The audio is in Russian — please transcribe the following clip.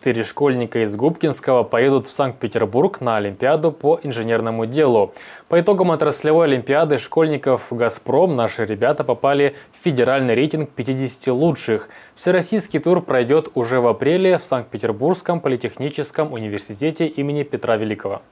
Четыре школьника из Губкинского поедут в Санкт-Петербург на Олимпиаду по инженерному делу. По итогам отраслевой Олимпиады школьников «Газпром» наши ребята попали в федеральный рейтинг 50 лучших. Всероссийский тур пройдет уже в апреле в Санкт-Петербургском политехническом университете имени Петра Великого.